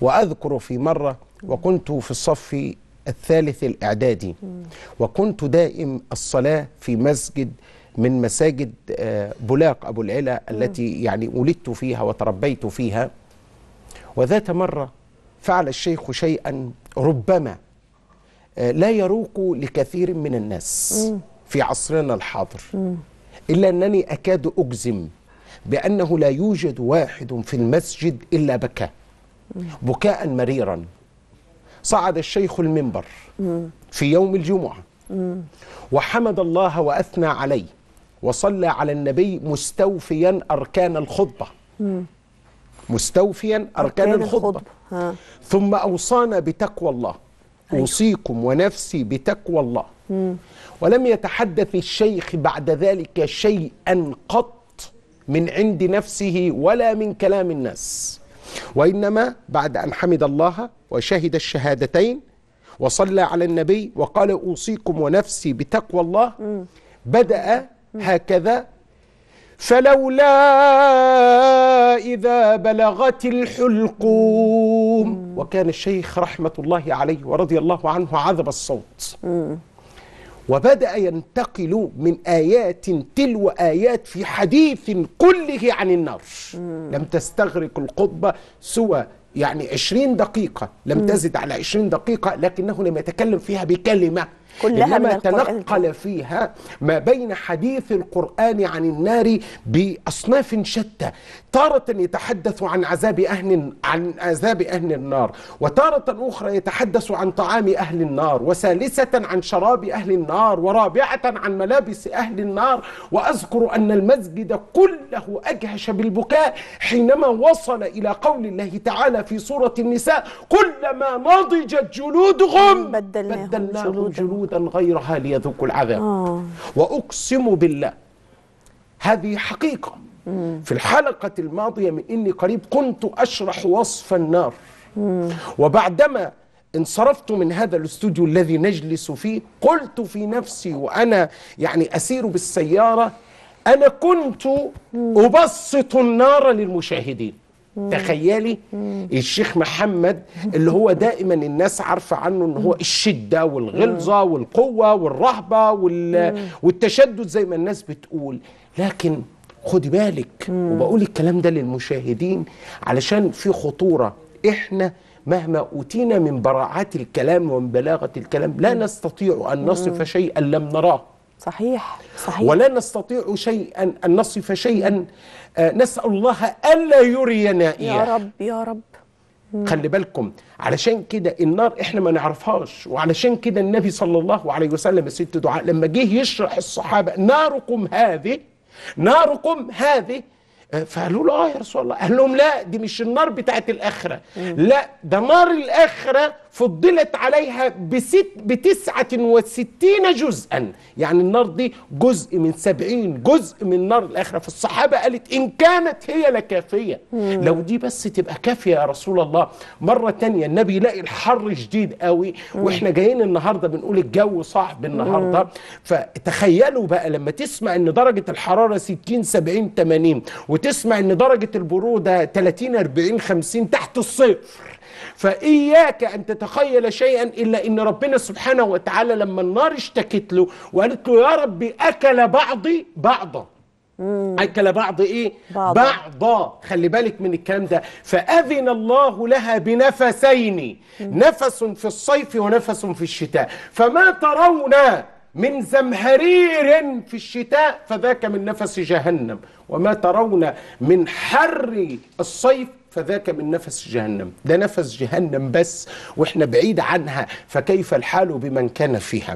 وأذكر في مرة وكنت في الصف الثالث الإعدادي وكنت دائم الصلاة في مسجد من مساجد آه، بولاق أبو العلا التي يعني ولدت فيها وتربيت فيها وذات مرة فعل الشيخ شيئا ربما آه، لا يروق لكثير من الناس في عصرنا الحاضر إلا أنني أكاد أجزم بأنه لا يوجد واحد في المسجد إلا بكى بكاء مريرا صعد الشيخ المنبر في يوم الجمعة وحمد الله وأثنى عليه وصلى على النبي مستوفيا أركان الخطبة مستوفيا أركان الخطبة ثم أوصانا بتقوى الله أيوه. أوصيكم ونفسي بتقوى الله ولم يتحدث الشيخ بعد ذلك شيئا قط من عند نفسه ولا من كلام الناس وإنما بعد أن حمد الله وشهد الشهادتين وصلى على النبي وقال أوصيكم ونفسي بتقوى الله بدأ هكذا فلولا إذا بلغت الحلقوم وكان الشيخ رحمة الله عليه ورضي الله عنه عذب الصوت وبدأ ينتقل من آيات تلو آيات في حديث كله عن النار مم. لم تستغرق القطبة سوى يعني 20 دقيقة لم مم. تزد على 20 دقيقة لكنه لم يتكلم فيها بكلمة كلها إنما من تنقل فيها ما بين حديث القرآن عن النار بأصناف شتى تارة يتحدث عن عذاب أهل عن عذاب أهل النار وتارة أخرى يتحدث عن طعام أهل النار وثالثة عن شراب أهل النار ورابعة عن ملابس أهل النار وأذكر أن المسجد كله أجهش بالبكاء حينما وصل إلى قول الله تعالى في سورة النساء كلما نضجت جلودهم بدلناهم جلود مولودا غيرها ليذوقوا العذاب آه. وأقسم بالله هذه حقيقة مم. في الحلقة الماضية من إني قريب كنت أشرح وصف النار مم. وبعدما انصرفت من هذا الاستوديو الذي نجلس فيه قلت في نفسي وأنا يعني أسير بالسيارة أنا كنت أبسط النار للمشاهدين تخيلي الشيخ محمد اللي هو دائما الناس عارفه عنه ان هو الشده والغلظه والقوه والرهبه وال والتشدد زي ما الناس بتقول لكن خدي بالك وبقول الكلام ده للمشاهدين علشان في خطوره احنا مهما اوتينا من براعات الكلام ومن بلاغه الكلام لا نستطيع ان نصف شيئا لم نراه صحيح صحيح ولا نستطيع شيئا أن نصف شيئا آه، نسأل الله ألا يرينا إياه يا رب يا رب خلي بالكم علشان كده النار احنا ما نعرفهاش وعلشان كده النبي صلى الله عليه وسلم ست دعاء لما جه يشرح الصحابه ناركم هذه ناركم هذه آه، فقالوا له اه يا رسول الله قال لهم لا دي مش النار بتاعت الاخره لا ده نار الاخره فضلت عليها بست بتسعة وستين جزءا يعني النار دي جزء من سبعين جزء من نار الآخرة فالصحابة قالت إن كانت هي لكافية مم. لو دي بس تبقى كافية يا رسول الله مرة تانية النبي يلاقي الحر شديد قوي مم. وإحنا جايين النهاردة بنقول الجو صعب النهاردة مم. فتخيلوا بقى لما تسمع إن درجة الحرارة 60 70 80 وتسمع إن درجة البرودة 30 40 50 تحت الصفر فإياك أن تتخيل شيئا إلا إن ربنا سبحانه وتعالى لما النار اشتكت له وقالت له يا ربي أكل بعضي بعضا أكل بعض إيه؟ بعض. بعضا خلي بالك من الكلام ده فأذن الله لها بنفسين مم. نفس في الصيف ونفس في الشتاء فما ترون من زمهرير في الشتاء فذاك من نفس جهنم وما ترون من حر الصيف فذاك من نفس جهنم ده نفس جهنم بس واحنا بعيد عنها فكيف الحال بمن كان فيها